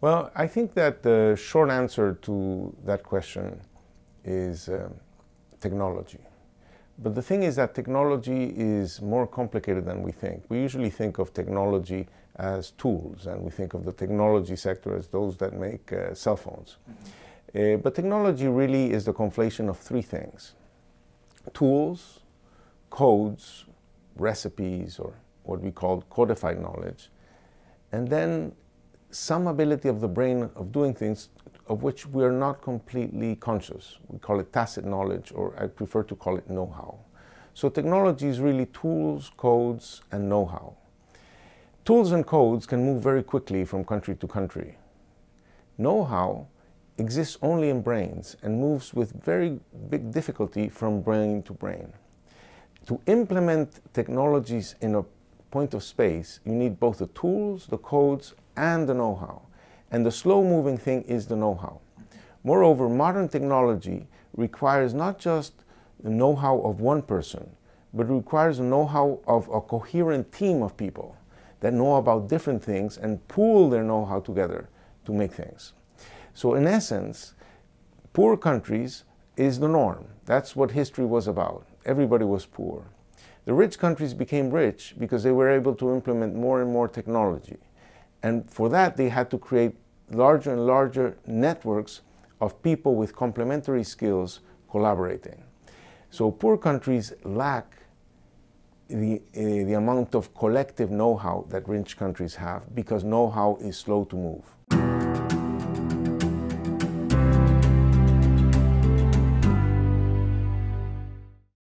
Well, I think that the short answer to that question is um, technology. But the thing is that technology is more complicated than we think. We usually think of technology as tools, and we think of the technology sector as those that make uh, cell phones. Mm-hmm. Uh, but technology really is the conflation of three things tools, codes, recipes, or what we call codified knowledge, and then some ability of the brain of doing things of which we are not completely conscious. We call it tacit knowledge, or I prefer to call it know how. So, technology is really tools, codes, and know how. Tools and codes can move very quickly from country to country. Know how exists only in brains and moves with very big difficulty from brain to brain. To implement technologies in a point of space, you need both the tools, the codes, and the know-how. And the slow-moving thing is the know-how. Moreover, modern technology requires not just the know-how of one person, but requires the know-how of a coherent team of people that know about different things and pool their know-how together to make things. So in essence, poor countries is the norm. That's what history was about. Everybody was poor. The rich countries became rich because they were able to implement more and more technology. And for that, they had to create larger and larger networks of people with complementary skills collaborating. So poor countries lack the, uh, the amount of collective know-how that rich countries have because know-how is slow to move.